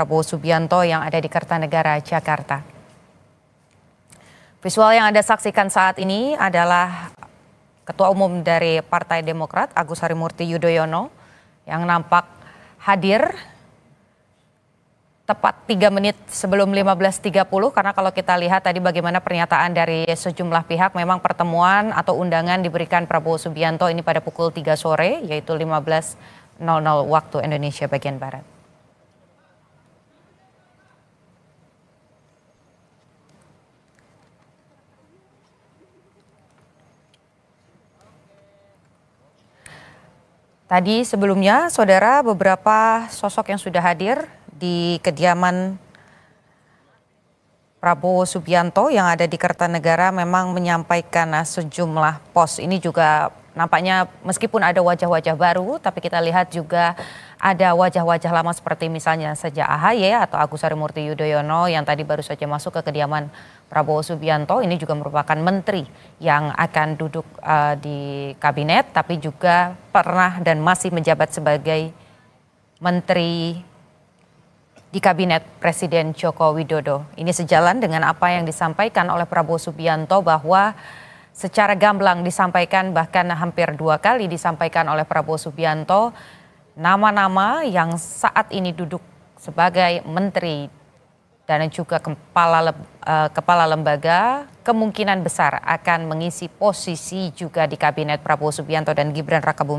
Prabowo Subianto yang ada di Kertanegara, Jakarta. Visual yang Anda saksikan saat ini adalah Ketua Umum dari Partai Demokrat Agus Harimurti Yudhoyono yang nampak hadir tepat 3 menit sebelum 15.30 karena kalau kita lihat tadi bagaimana pernyataan dari sejumlah pihak memang pertemuan atau undangan diberikan Prabowo Subianto ini pada pukul 3 sore yaitu 15.00 waktu Indonesia bagian Barat. Tadi sebelumnya, saudara, beberapa sosok yang sudah hadir di kediaman Prabowo Subianto yang ada di Kertanegara memang menyampaikan ah, sejumlah pos. Ini juga nampaknya meskipun ada wajah-wajah baru, tapi kita lihat juga ada wajah-wajah lama seperti misalnya sejak AHY atau Agus Harimurti Yudhoyono yang tadi baru saja masuk ke kediaman Prabowo Subianto ini juga merupakan menteri yang akan duduk uh, di kabinet tapi juga pernah dan masih menjabat sebagai menteri di kabinet Presiden Joko Widodo. Ini sejalan dengan apa yang disampaikan oleh Prabowo Subianto bahwa secara gamblang disampaikan bahkan hampir dua kali disampaikan oleh Prabowo Subianto nama-nama yang saat ini duduk sebagai menteri dan juga kepala eh, kepala lembaga kemungkinan besar akan mengisi posisi juga di kabinet Prabowo Subianto dan Gibran Rakabuming.